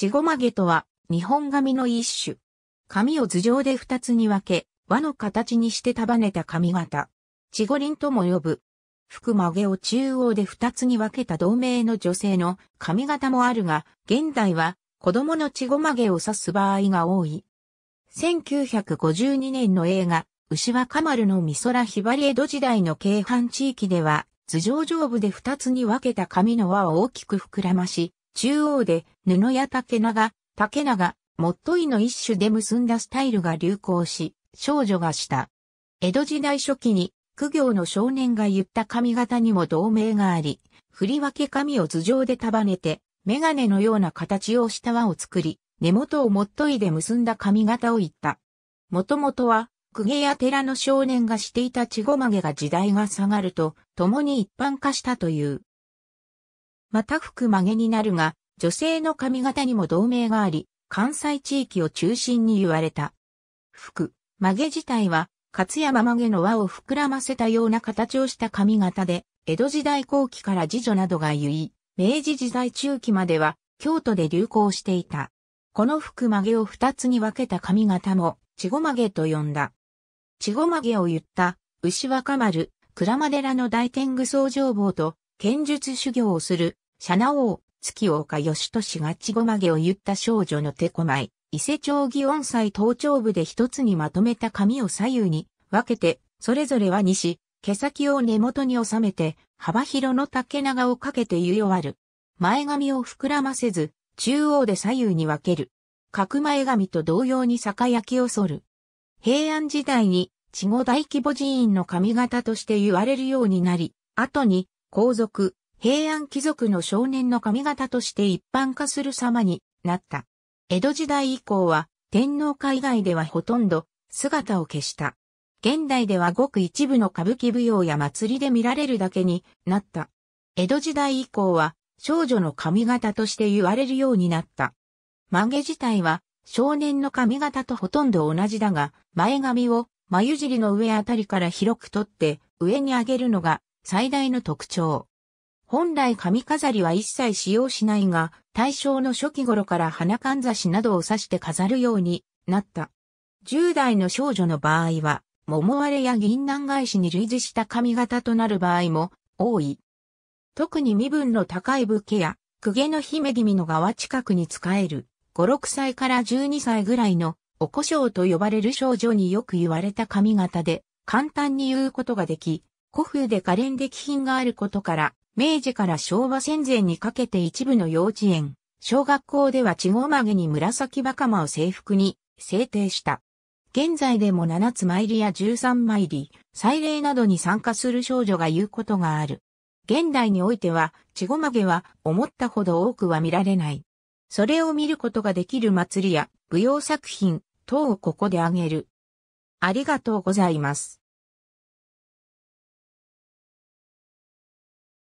ちごまげとは、日本髪の一種。髪を頭上で二つに分け、輪の形にして束ねた髪型。ちごりんとも呼ぶ。服曲げを中央で二つに分けた同盟の女性の髪型もあるが、現代は子供のちごまげを指す場合が多い。1952年の映画、牛若丸の美空ひばり江戸時代の京阪地域では、頭上上部で二つに分けた髪の輪を大きく膨らまし、中央で布や竹長、竹長、もっといの一種で結んだスタイルが流行し、少女がした。江戸時代初期に、苦行の少年が言った髪型にも同盟があり、振り分け髪を頭上で束ねて、メガネのような形をした輪を作り、根元をもっといで結んだ髪型を言った。もともとは、公家や寺の少年がしていたちごまげが時代が下がると、共に一般化したという。また服曲げになるが、女性の髪型にも同盟があり、関西地域を中心に言われた。服、曲げ自体は、勝山曲げの輪を膨らませたような形をした髪型で、江戸時代後期から次女などが言い、明治時代中期までは、京都で流行していた。この服曲げを二つに分けた髪型も、ちご曲げと呼んだ。ちご曲げを言った、牛若丸、鞍馬寺の大天狗僧正坊と、剣術修行をする、シャナ王、月岡義俊がちごまげを言った少女の手こまい、伊勢町祇園祭頭頂部で一つにまとめた髪を左右に分けて、それぞれは西、毛先を根元に収めて、幅広の竹長をかけて湯弱わる。前髪を膨らませず、中央で左右に分ける。角前髪と同様に逆焼きを剃る。平安時代に、稚語大規模寺院の髪型として言われるようになり、後に、皇族、平安貴族の少年の髪型として一般化する様になった。江戸時代以降は天皇海外ではほとんど姿を消した。現代ではごく一部の歌舞伎舞踊や祭りで見られるだけになった。江戸時代以降は少女の髪型として言われるようになった。曲げ自体は少年の髪型とほとんど同じだが、前髪を眉尻の上あたりから広く取って上に上げるのが最大の特徴。本来髪飾りは一切使用しないが、大正の初期頃から花かんざしなどを刺して飾るようになった。10代の少女の場合は、桃割れや銀杏返しに類似した髪型となる場合も多い。特に身分の高い武家や、公家の姫君の側近くに使える、5、6歳から12歳ぐらいの、おょうと呼ばれる少女によく言われた髪型で、簡単に言うことができ、古風で可憐で気品があることから、明治から昭和戦前にかけて一部の幼稚園、小学校では稚ごまげに紫バカマを制服に制定した。現在でも7つ参りや13参り、祭礼などに参加する少女が言うことがある。現代においては、稚ごまげは思ったほど多くは見られない。それを見ることができる祭りや舞踊作品等をここで挙げる。ありがとうございます。